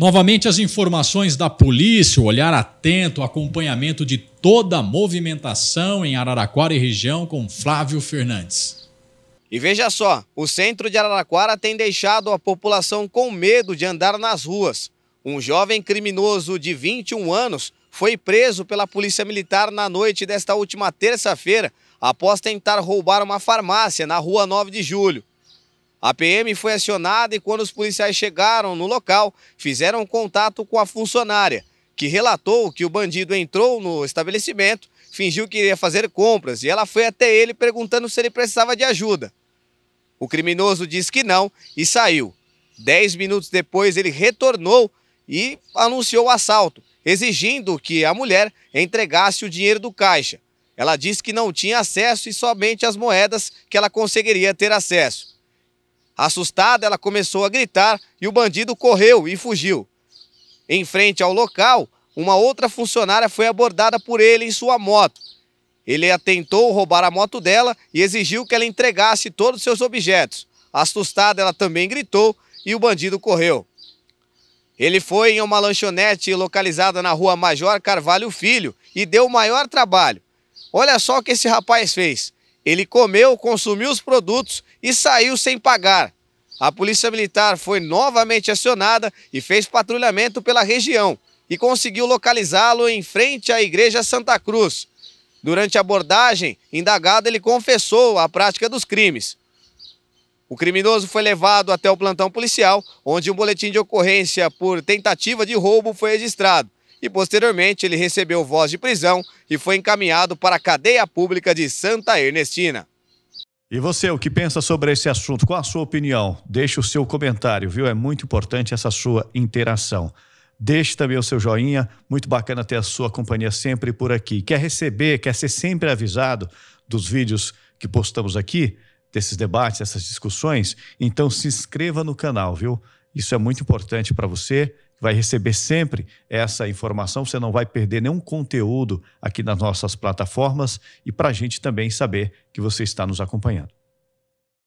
Novamente as informações da polícia, o olhar atento, o acompanhamento de toda a movimentação em Araraquara e região com Flávio Fernandes. E veja só, o centro de Araraquara tem deixado a população com medo de andar nas ruas. Um jovem criminoso de 21 anos foi preso pela Polícia Militar na noite desta última terça-feira após tentar roubar uma farmácia na Rua 9 de Julho. A PM foi acionada e, quando os policiais chegaram no local, fizeram contato com a funcionária, que relatou que o bandido entrou no estabelecimento, fingiu que iria fazer compras e ela foi até ele perguntando se ele precisava de ajuda. O criminoso disse que não e saiu. Dez minutos depois, ele retornou e anunciou o assalto, exigindo que a mulher entregasse o dinheiro do caixa. Ela disse que não tinha acesso e somente as moedas que ela conseguiria ter acesso. Assustada, ela começou a gritar e o bandido correu e fugiu. Em frente ao local, uma outra funcionária foi abordada por ele em sua moto. Ele tentou roubar a moto dela e exigiu que ela entregasse todos seus objetos. Assustada, ela também gritou e o bandido correu. Ele foi em uma lanchonete localizada na rua Major Carvalho Filho e deu o maior trabalho. Olha só o que esse rapaz fez. Ele comeu, consumiu os produtos e saiu sem pagar. A Polícia Militar foi novamente acionada e fez patrulhamento pela região e conseguiu localizá-lo em frente à Igreja Santa Cruz. Durante a abordagem, indagado, ele confessou a prática dos crimes. O criminoso foi levado até o plantão policial, onde um boletim de ocorrência por tentativa de roubo foi registrado e posteriormente ele recebeu voz de prisão e foi encaminhado para a cadeia pública de Santa Ernestina. E você, o que pensa sobre esse assunto? Qual a sua opinião? Deixe o seu comentário, viu? É muito importante essa sua interação. Deixe também o seu joinha, muito bacana ter a sua companhia sempre por aqui. Quer receber, quer ser sempre avisado dos vídeos que postamos aqui, desses debates, dessas discussões? Então se inscreva no canal, viu? Isso é muito importante para você vai receber sempre essa informação, você não vai perder nenhum conteúdo aqui nas nossas plataformas e para a gente também saber que você está nos acompanhando.